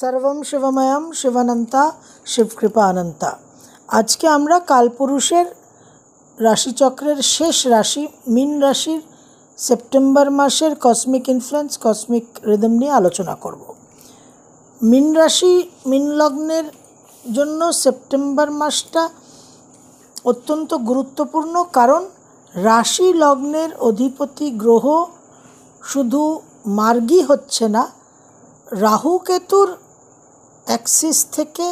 সর্বম শিবময়ম শিবানন্তা শিবকৃপা অনন্তা আজকে আমরা কালপুরুষের রাশিচক্রের শেষ রাশি মিন রাশির সেপ্টেম্বর মাসের কসমিক ইনফ্লুয়েন্স কসমিক রিদম নিয়ে আলোচনা করব মিন রাশি মিন লগ্নের জন্য সেপ্টেম্বর মাসটা অত্যন্ত গুরুত্বপূর্ণ কারণ রাশি লগ্নের অধিপতি গ্রহ শুধু মার্গি হচ্ছে না রাহুকেতুর অ্যাক্সিস থেকে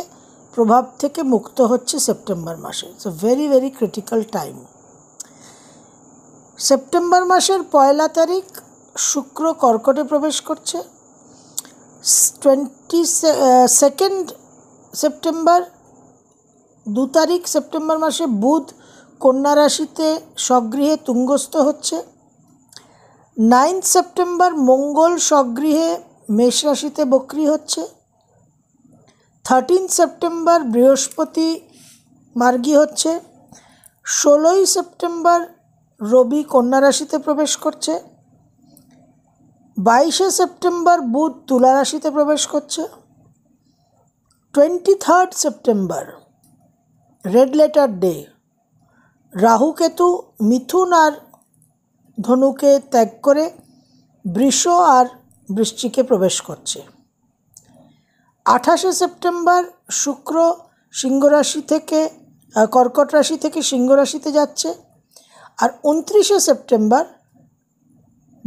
প্রভাব থেকে মুক্ত হচ্ছে সেপ্টেম্বর মাসে it's a very very critical time September মাসের পয়লা তারিখ শুক্র কর্কটে প্রবেশ করছে টোয়েন্টি সেকেন্ড সেপ্টেম্বর দু তারিখ সেপ্টেম্বর মাসে বুধ কন্যা রাশিতে স্বগৃহে তুঙ্গস্থ হচ্ছে নাইন্থ সেপ্টেম্বর মঙ্গল স্বগৃহে মেষ রাশিতে বক্রি হচ্ছে থার্টিন সেপ্টেম্বর বৃহস্পতি মার্গী হচ্ছে ষোলোই সেপ্টেম্বর রবি কন্যা রাশিতে প্রবেশ করছে বাইশে সেপ্টেম্বর বুধ তুলা রাশিতে প্রবেশ করছে twenty third September red letter day রাহুকেতু মিথুন আর ধনুকে ত্যাগ করে বৃষ আর বৃশ্চিকে প্রবেশ করছে আঠাশে সেপ্টেম্বর শুক্র সিংহরাশি থেকে কর্কট রাশি থেকে রাশিতে যাচ্ছে আর উনত্রিশে সেপ্টেম্বর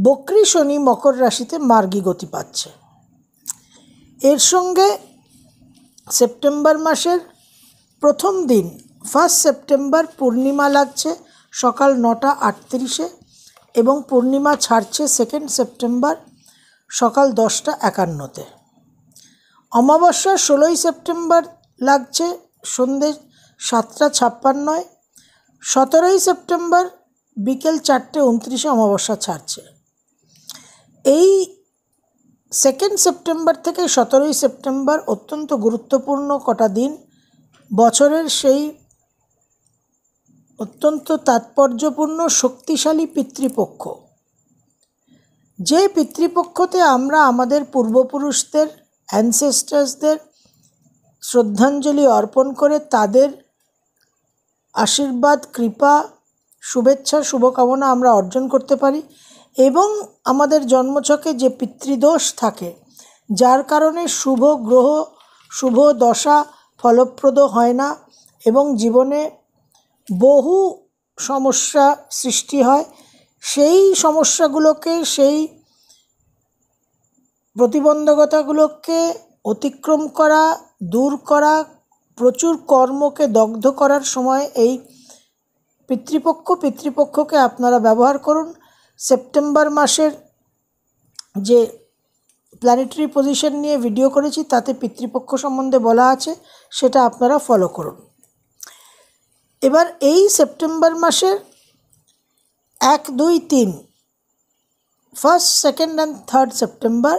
বক্রি শনি মকর রাশিতে মার্গী গতি পাচ্ছে এর সঙ্গে সেপ্টেম্বর মাসের প্রথম দিন ফার্স্ট সেপ্টেম্বর পূর্ণিমা লাগছে সকাল নটা আটত্রিশে এবং পূর্ণিমা ছাড়ছে সেকেন্ড সেপ্টেম্বর সকাল দশটা একান্নতে অমাবস্যা ষোলোই সেপ্টেম্বর লাগছে সন্ধ্যে সাতটা ছাপ্পান্নয় সতেরোই সেপ্টেম্বর বিকেল চারটে উনত্রিশে অমাবস্যা ছাড়ছে এই সেকেন্ড সেপ্টেম্বর থেকে সতেরোই সেপ্টেম্বর অত্যন্ত গুরুত্বপূর্ণ কটা দিন বছরের সেই অত্যন্ত তাৎপর্যপূর্ণ শক্তিশালী পিতৃপক্ষ যে পিতৃপক্ষতে আমরা আমাদের পূর্বপুরুষদের অ্যানসেস্টার্সদের শ্রদ্ধাঞ্জলি অর্পণ করে তাদের আশীর্বাদ কৃপা শুভেচ্ছা শুভকামনা আমরা অর্জন করতে পারি এবং আমাদের জন্মছকে যে পিতৃদোষ থাকে যার কারণে শুভ গ্রহ শুভ দশা ফলপ্রদ হয় না এবং জীবনে বহু সমস্যা সৃষ্টি হয় সেই সমস্যাগুলোকে সেই প্রতিবন্ধকতাগুলোকে অতিক্রম করা দূর করা প্রচুর কর্মকে দগ্ধ করার সময় এই পিতৃপক্ষ পিতৃপক্ষকে আপনারা ব্যবহার করুন সেপ্টেম্বর মাসের যে প্ল্যানেটারি পজিশন নিয়ে ভিডিও করেছি তাতে পিতৃপক্ষ সম্বন্ধে বলা আছে সেটা আপনারা ফলো করুন এবার এই সেপ্টেম্বর মাসের এক দুই তিন first second and third September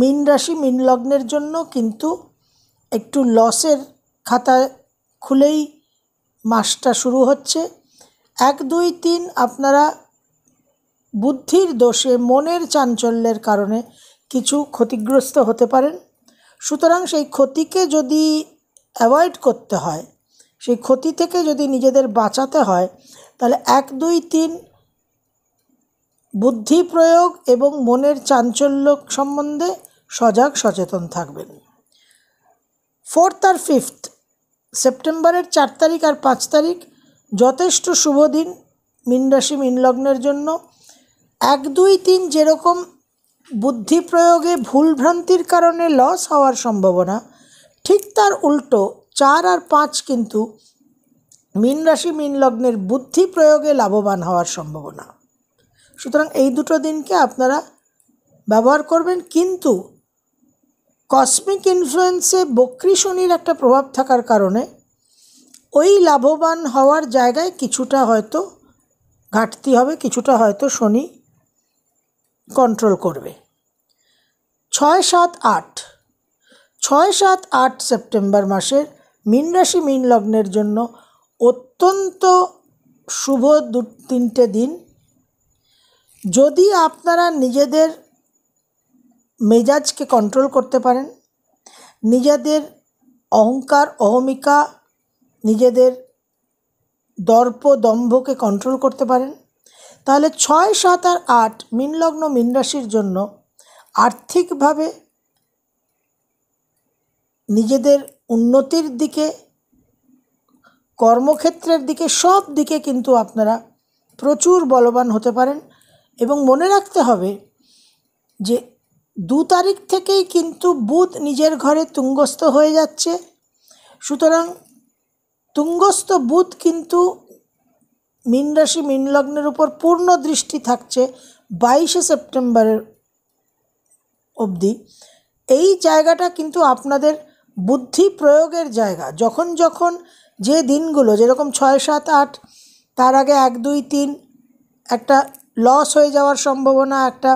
মীন রাশি মীন লগ্নের জন্য কিন্তু একটু লসের খাতা খুলেই মাসটা শুরু হচ্ছে এক দুই তিন আপনারা বুদ্ধির দোষে মনের চাঞ্চল্যের কারণে কিছু ক্ষতিগ্রস্ত হতে পারেন সুতরাং সেই ক্ষতিকে যদি অ্যাভয়েড করতে হয় সেই ক্ষতি থেকে যদি নিজেদের বাঁচাতে হয় তাহলে এক দুই তিন বুদ্ধি প্রয়োগ এবং মনের চাঞ্চল্য সম্বন্ধে সজাগ সচেতন থাকবেন ফোর্থ আর ফিফথ সেপ্টেম্বরের চার তারিখ আর পাঁচ তারিখ যথেষ্ট শুভ দিন মীনরাশি মিনলগ্নের জন্য এক দুই তিন যেরকম বুদ্ধি প্রয়োগে ভুলভ্রান্তির কারণে লস হওয়ার সম্ভাবনা ঠিক তার উল্টো চার আর পাঁচ কিন্তু মিন রাশি মিন লগ্নের বুদ্ধি প্রয়োগে লাভবান হওয়ার সম্ভাবনা সুতরাং এই দুটো দিনকে আপনারা ব্যবহার করবেন কিন্তু কসমিক ইনফ্লুয়েন্সে বক্রি শনির একটা প্রভাব থাকার কারণে ওই লাভবান হওয়ার জায়গায় কিছুটা হয়তো ঘাটতি হবে কিছুটা হয়তো শনি কন্ট্রোল করবে ছয় সাত আট ছয় সাত আট সেপ্টেম্বর মাসের মিন রাশি মিন লগ্নের জন্য অত্যন্ত শুভ দু তিনটে দিন যদি আপনারা নিজেদের মেজাজকে কন্ট্রোল করতে পারেন নিজেদের অহংকার অহমিকা নিজেদের দর্প দম্ভকে কন্ট্রোল করতে পারেন তাহলে ছয় সাত আর আট মিনলগ্ন মিনরাশির জন্য আর্থিকভাবে নিজেদের উন্নতির দিকে কর্মক্ষেত্রের দিকে সব দিকে কিন্তু আপনারা প্রচুর বলবান হতে পারেন এবং মনে রাখতে হবে যে দু তারিখ থেকেই কিন্তু বুধ নিজের ঘরে তুঙ্গস্থ হয়ে যাচ্ছে সুতরাং তুঙ্গস্থ বুধ কিন্তু মীনরাশি মীনলগ্নের উপর পূর্ণ দৃষ্টি থাকছে বাইশে সেপ্টেম্বরের অবধি এই জায়গাটা কিন্তু আপনাদের বুদ্ধি প্রয়োগের জায়গা যখন যখন যে দিনগুলো যেরকম ছয় সাত আট তার আগে এক দুই তিন একটা লস হয়ে যাওয়ার সম্ভাবনা একটা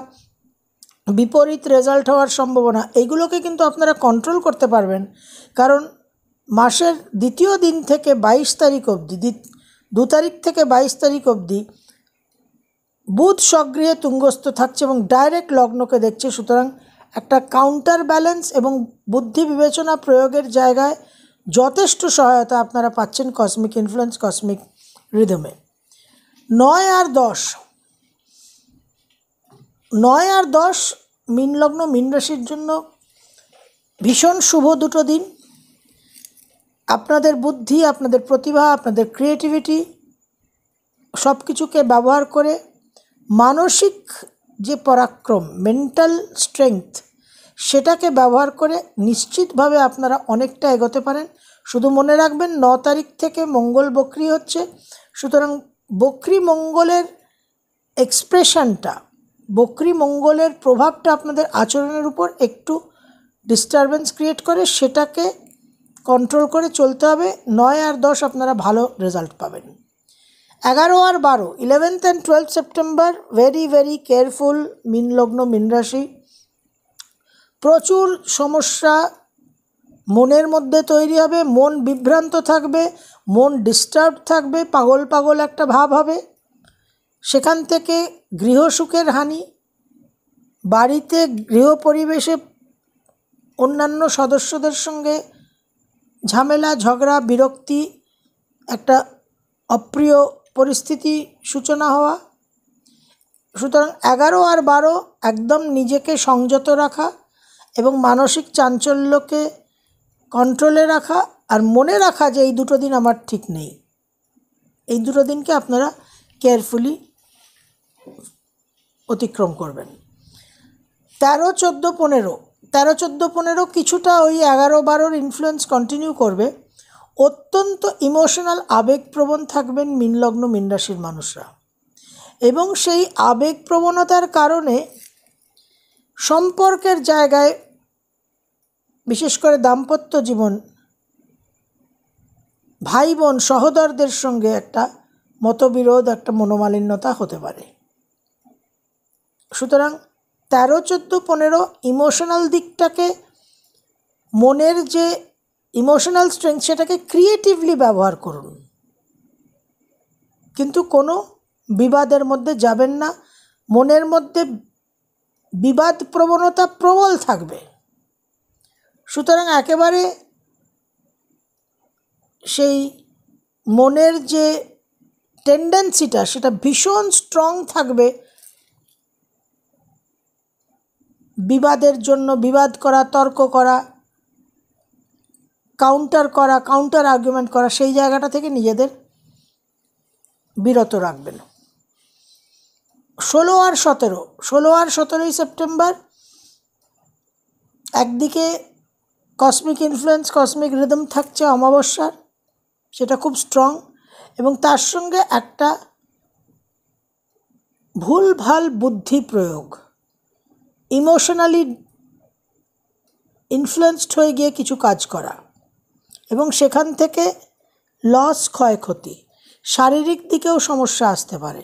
বিপরীত রেজাল্ট হওয়ার সম্ভাবনা এইগুলোকে কিন্তু আপনারা কন্ট্রোল করতে পারবেন কারণ মাসের দ্বিতীয় দিন থেকে বাইশ তারিখ অবধি দু তারিখ থেকে বাইশ তারিখ অবধি বুধ সক্রিয় তুঙ্গস্থ থাকছে এবং ডাইরেক্ট লগ্নকে দেখছে সুতরাং একটা কাউন্টার ব্যালেন্স এবং বুদ্ধি বিবেচনা প্রয়োগের জায়গায় যথেষ্ট সহায়তা আপনারা পাচ্ছেন কসমিক ইনফ্লুয়েন্স কসমিক রিদমে নয় আর দশ নয় আর দশ মিনলগ্ন লগ্ন রাশির জন্য ভীষণ শুভ দুটো দিন আপনাদের বুদ্ধি আপনাদের প্রতিভা আপনাদের ক্রিয়েটিভিটি সব কিছুকে ব্যবহার করে মানসিক যে পরাক্রম মেন্টাল স্ট্রেংথ সেটাকে ব্যবহার করে নিশ্চিতভাবে আপনারা অনেকটা এগোতে পারেন শুধু মনে রাখবেন ন তারিখ থেকে মঙ্গল বকরি হচ্ছে সুতরাং বকরি মঙ্গলের এক্সপ্রেশনটা বকরি মঙ্গলের প্রভাবটা আপনাদের আচরণের উপর একটু ডিস্টারবেন্স ক্রিয়েট করে সেটাকে কন্ট্রোল করে চলতে হবে নয় আর দশ আপনারা ভালো রেজাল্ট পাবেন এগারো আর বারো eleventh and twelfth September very very careful মিনলগ্ন মিনরাশি প্রচুর সমস্যা মনের মধ্যে তৈরি হবে মন বিভ্রান্ত থাকবে মন ডিস্টার্ব থাকবে পাগল পাগল একটা ভাব হবে সেখান থেকে গৃহসুখের হানি বাড়িতে গৃহ পরিবেশে অন্যান্য সদস্যদের সঙ্গে ঝামেলা ঝগড়া বিরক্তি একটা অপ্রিয় পরিস্থিতি সূচনা হওয়া সুতরাং এগারো আর বারো একদম নিজেকে সংযত রাখা এবং মানসিক চাঞ্চল্যকে কন্ট্রোলে রাখা আর মনে রাখা যে এই দুটো দিন আমার ঠিক নেই এই দুটো দিনকে আপনারা কেয়ারফুলি অতিক্রম করবেন তেরো চোদ্দো পনেরো তেরো চোদ্দো পনেরো কিছুটা ওই এগারো বারোর ইনফ্লুয়েন্স কন্টিনিউ করবে অত্যন্ত ইমোশনাল আবেগপ্রবণ থাকবেন মিনলগ্ন মিনরাশির মানুষরা এবং সেই আবেগপ্রবণতার কারণে সম্পর্কের জায়গায় বিশেষ করে দাম্পত্য জীবন ভাই বোন সহোদরদের সঙ্গে একটা মতবিরোধ একটা মনোমালিন্যতা হতে পারে সুতরাং তেরো চোদ্দো পনেরো ইমোশনাল দিকটাকে মনের যে ইমোশনাল স্ট্রেংথ সেটাকে ক্রিয়েটিভলি ব্যবহার করুন কিন্তু কোনো বিবাদের মধ্যে যাবেন না মনের মধ্যে বিবাদ প্রবণতা প্রবল থাকবে সুতরাং একেবারে সেই মনের যে টেন্ডেন্সিটা সেটা ভীষণ স্ট্রং থাকবে বিবাদের জন্য বিবাদ করা তর্ক করা কাউন্টার করা কাউন্টার আর্গুমেন্ট করা সেই জায়গাটা থেকে নিজেদের বিরত রাখবেন ষোলো আর সতেরো ষোলো আর সতেরোই সেপ্টেম্বর একদিকে কসমিক ইনফ্লুয়েন্স কসমিক রিদম থাকছে অমাবস্যার সেটা খুব স্ট্রং এবং তার সঙ্গে একটা ভুল ভাল বুদ্ধি প্রয়োগ ইমোশনালি ইনফ্লুয়েসড হয়ে গিয়ে কিছু কাজ করা এবং সেখান থেকে লস ক্ষয়ক্ষতি শারীরিক দিকেও সমস্যা আসতে পারে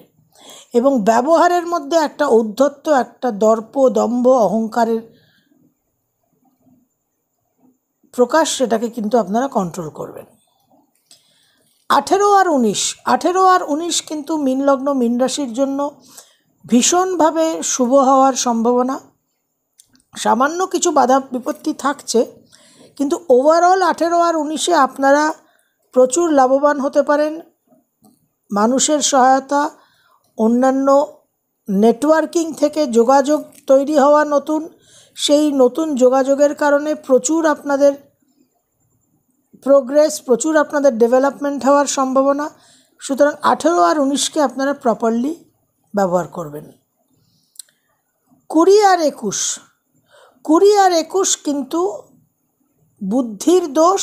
এবং ব্যবহারের মধ্যে একটা ঔদ্ধত্য একটা দর্প দম্ভ অহংকারের প্রকাশ সেটাকে কিন্তু আপনারা কন্ট্রোল করবেন আঠেরো আর উনিশ আঠেরো আর উনিশ কিন্তু মিন লগ্ন মিন রাশির জন্য ভীষণভাবে শুভ হওয়ার সম্ভাবনা সামান্য কিছু বাধা বিপত্তি থাকছে কিন্তু ওভারঅল আঠেরো আর উনিশে আপনারা প্রচুর লাভবান হতে পারেন মানুষের সহায়তা অন্যান্য নেটওয়ার্কিং থেকে যোগাযোগ তৈরি হওয়া নতুন সেই নতুন যোগাযোগের কারণে প্রচুর আপনাদের প্রোগ্রেস প্রচুর আপনাদের ডেভেলপমেন্ট হওয়ার সম্ভাবনা সুতরাং আঠেরো আর উনিশকে আপনারা প্রপারলি ব্যবহার করবেন কুড়ি আর একুশ কুড়ি আর একুশ কিন্তু বুদ্ধির দোষ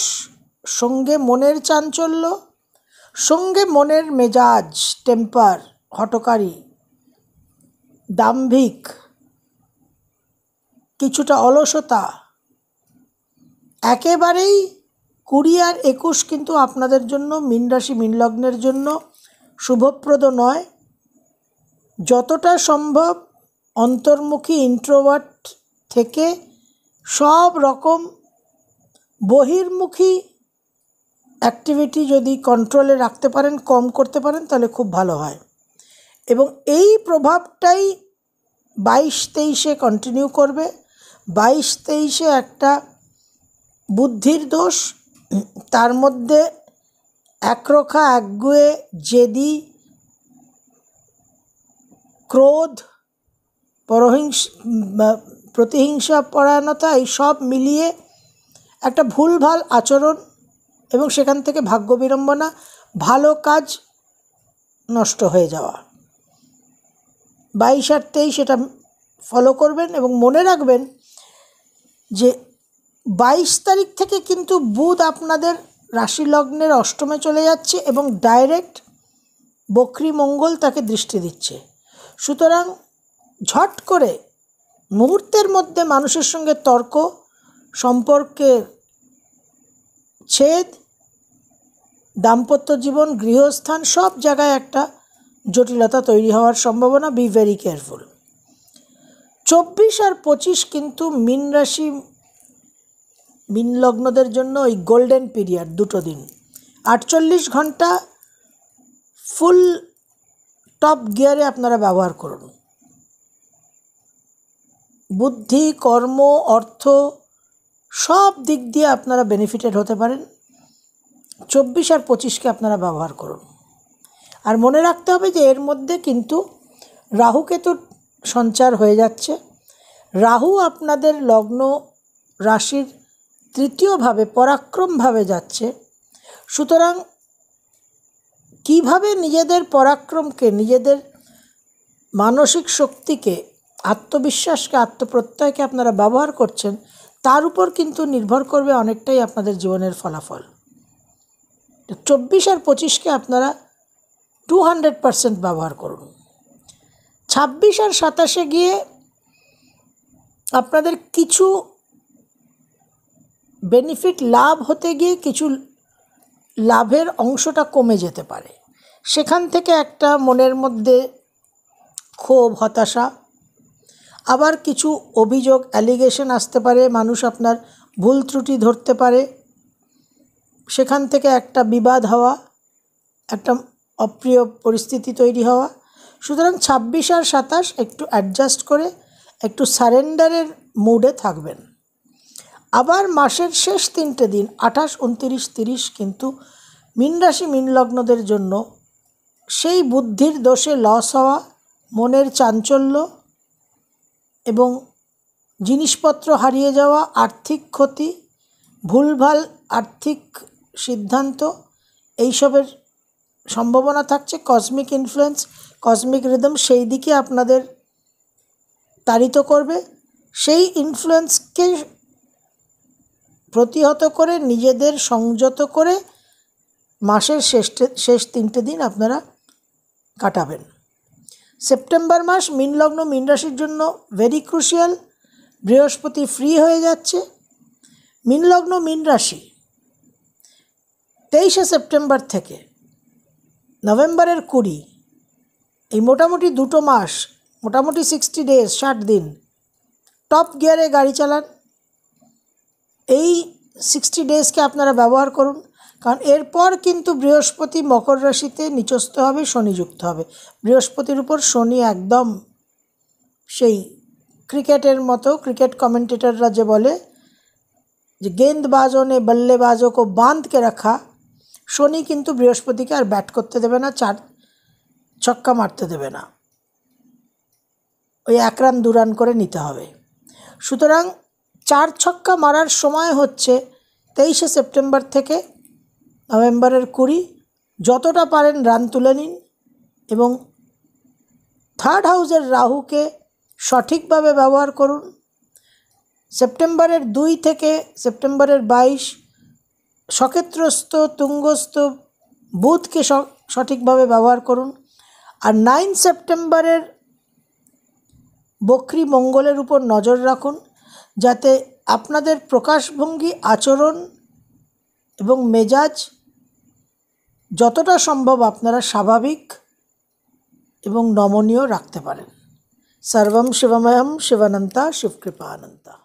সঙ্গে মনের চাঞ্চল্য সঙ্গে মনের মেজাজ টেম্পার হটকারী দাম্ভিক কিছুটা অলসতা একেবারেই কুড়ি আর একুশ কিন্তু আপনাদের জন্য মীন রাশি জন্য শুভপ্রদ নয় যতটা সম্ভব অন্তর্মুখী ইন্ট্রোভার্ট থেকে সব রকম বহির্মুখী অ্যাক্টিভিটি যদি কন্ট্রোলে রাখতে পারেন কম করতে পারেন তাহলে খুব ভালো হয় এবং এই প্রভাবটাই বাইশ তেইশে কন্টিনিউ করবে বাইশ তেইশে একটা বুদ্ধির দোষ তার মধ্যে একরোখা একগুয়ে জেদি ক্রোধ পরহিংস প্রতিহিংসা পরায়ণতা এই সব মিলিয়ে একটা ভুলভাল আচরণ এবং সেখান থেকে ভাগ্য বিড়ম্বনা ভালো কাজ নষ্ট হয়ে যাওয়া বাইশ আর তেইশ এটা ফলো করবেন এবং মনে রাখবেন যে বাইশ তারিখ থেকে কিন্তু বুধ আপনাদের রাশি লগ্নের অষ্টমে চলে যাচ্ছে এবং ডাইরেক্ট বকরি মঙ্গল তাকে দৃষ্টি দিচ্ছে সুতরাং ঝট করে মুহূর্তের মধ্যে মানুষের সঙ্গে তর্ক সম্পর্কের ছেদ দাম্পত্য জীবন গৃহস্থান সব জায়গায় একটা জটিলতা তৈরি হওয়ার সম্ভাবনা বি ভেরি কেয়ারফুল চব্বিশ আর পঁচিশ কিন্তু মিন রাশি মিন লগ্নদের জন্য ওই গোল্ডেন পিরিয়ড দুটো দিন আটচল্লিশ ঘন্টা ফুল টপ গিয়ারে আপনারা ব্যবহার করুন বুদ্ধি কর্ম অর্থ সব দিক দিয়ে আপনারা বেনিফিটেড হতে পারেন চব্বিশ আর পঁচিশকে আপনারা ব্যবহার করুন আর মনে রাখতে হবে যে এর মধ্যে কিন্তু রাহুকেতুর সঞ্চার হয়ে যাচ্ছে রাহু আপনাদের লগ্ন রাশির তৃতীয়ভাবে পরাক্রমভাবে যাচ্ছে সুতরাং কিভাবে নিজেদের পরাক্রমকে নিজেদের মানসিক শক্তিকে আত্মবিশ্বাসকে আত্মপ্রত্যয়কে আপনারা ব্যবহার করছেন তার উপর কিন্তু নির্ভর করবে অনেকটাই আপনাদের জীবনের ফলাফল চব্বিশ আর পঁচিশকে আপনারা টু হান্ড্রেড পারসেন্ট ব্যবহার করুন ছাব্বিশ আর সাতাশে গিয়ে আপনাদের কিছু বেনিফিট লাভ হতে গিয়ে কিছু লাভের অংশটা কমে যেতে পারে সেখান থেকে একটা মনের মধ্যে ক্ষোভ হতাশা আবার কিছু অভিযোগ অ্যালিগেশন আসতে পারে মানুষ আপনার ভুল ত্রুটি ধরতে পারে সেখান থেকে একটা বিবাদ হওয়া একটা অপ্রিয় পরিস্থিতি তৈরি হওয়া সুতরাং ছাব্বিশ আর সাতাশ একটু অ্যাডজাস্ট করে একটু সারেন্ডারের মুডে থাকবেন আবার মাসের শেষ তিনটে দিন আঠাশ উনতিরিশ তিরিশ কিন্তু মিনরাশি মিনলগ্নদের জন্য সেই বুদ্ধির দোষে লস হওয়া মনের চাঞ্চল্য এবং জিনিসপত্র হারিয়ে যাওয়া আর্থিক ক্ষতি ভুলভাল আর্থিক সিদ্ধান্ত এইসবের সম্ভাবনা থাকছে কসমিক ইনফ্লুয়েন্স কসমিক রিদম সেই দিকে আপনাদের তাড়িত করবে সেই ইনফ্লুয়েন্সকে প্রতিহত করে নিজেদের সংযত করে মাসের শেষ শেষ তিনটে দিন আপনারা কাটাবেন সেপ্টেম্বর মাস মিনলগ্ন মিনরাশির জন্য ভেরি ক্রুশিয়াল বৃহস্পতি ফ্রি হয়ে যাচ্ছে মিনলগ্ন মিনরাশি তেইশে সেপ্টেম্বর থেকে নভেম্বরের কুড়ি এই মোটামুটি দুটো মাস মোটামুটি সিক্সটি ডেজ ষাট দিন টপ গিয়ারে গাড়ি চালান এই সিক্সটি ডেজকে আপনারা ব্যবহার করুন কারণ এরপর কিন্তু বৃহস্পতি মকর রাশিতে নিচস্ত হবে যুক্ত হবে বৃহস্পতির উপর শনি একদম সেই ক্রিকেটের মতো ক্রিকেট কমেন্টেটররা যে বলে যে গেন্দবাজও নে বল্লেবাজও বাঁধকে রাখা শনি কিন্তু বৃহস্পতিকে আর ব্যাট করতে দেবে না চার ছক্কা মারতে দেবে না ওই এক রান দু রান করে নিতে হবে সুতরাং চার ছক্কা মারার সময় হচ্ছে তেইশে সেপ্টেম্বর থেকে নভেম্বরের কুড়ি যতটা পারেন রান তুলে নিন এবং থার্ড হাউসের রাহুকে সঠিকভাবে ব্যবহার করুন সেপ্টেম্বরের দুই থেকে সেপ্টেম্বরের বাইশ সকেত্রস্থ তুঙ্গস্থ বুধকে সঠিকভাবে ব্যবহার করুন আর নাইন সেপ্টেম্বরের বকরি মঙ্গলের উপর নজর রাখুন যাতে আপনাদের প্রকাশভঙ্গি আচরণ এবং মেজাজ যতটা সম্ভব আপনারা স্বাভাবিক এবং নমনীয় রাখতে পারেন সর্বম শিবময়ম শিবানন্তা শিবকৃপা আনন্তা